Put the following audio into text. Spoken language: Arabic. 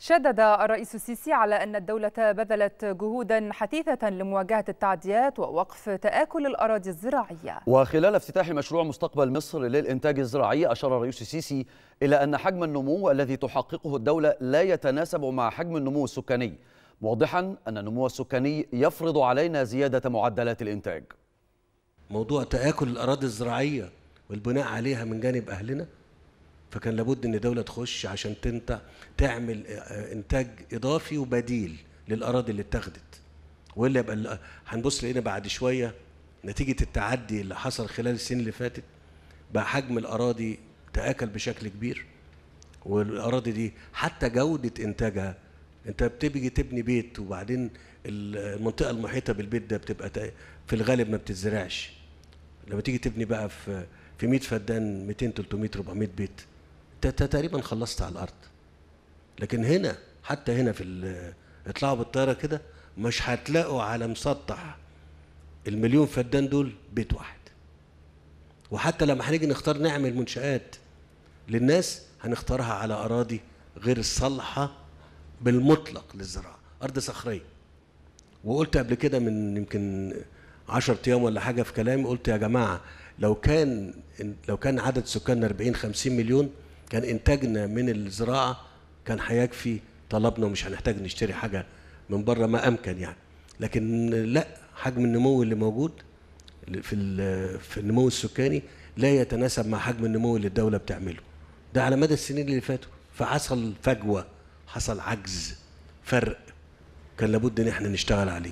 شدد الرئيس السيسي على أن الدولة بذلت جهودا حثيثة لمواجهة التعديات ووقف تآكل الأراضي الزراعية وخلال افتتاح مشروع مستقبل مصر للإنتاج الزراعي أشار الرئيس السيسي إلى أن حجم النمو الذي تحققه الدولة لا يتناسب مع حجم النمو السكاني واضحا أن النمو السكاني يفرض علينا زيادة معدلات الإنتاج موضوع تآكل الأراضي الزراعية والبناء عليها من جانب أهلنا فكان لابد ان الدوله تخش عشان تنت تعمل آه، آه، انتاج اضافي وبديل للاراضي اللي اتخذت والا يبقى هنبص لقينا بعد شويه نتيجه التعدي اللي حصل خلال السنين اللي فاتت بقى حجم الاراضي تاكل بشكل كبير والاراضي دي حتى جوده انتاجها انت بتيجي تبني بيت وبعدين المنطقه المحيطه بالبيت ده بتبقى في الغالب ما بتتزرعش لما تيجي تبني بقى في في 100 فدان 200 300 400 بيت تقريبا خلصت على الارض لكن هنا حتى هنا في اطلعوا بالطياره كده مش هتلاقوا على مسطح المليون فدان دول بيت واحد وحتى لما هنيجي نختار نعمل منشآت للناس هنختارها على أراضي غير الصالحة بالمطلق للزراعة أرض صخرية وقلت قبل كده من يمكن 10 أيام ولا حاجة في كلامي قلت يا جماعة لو كان لو كان عدد سكاننا 40 50 مليون كان انتاجنا من الزراعه كان هيكفي طلبنا ومش هنحتاج نشتري حاجه من بره ما امكن يعني لكن لا حجم النمو اللي موجود في في النمو السكاني لا يتناسب مع حجم النمو اللي الدوله بتعمله ده على مدى السنين اللي فاتوا فحصل فجوه حصل عجز فرق كان لابد ان احنا نشتغل عليه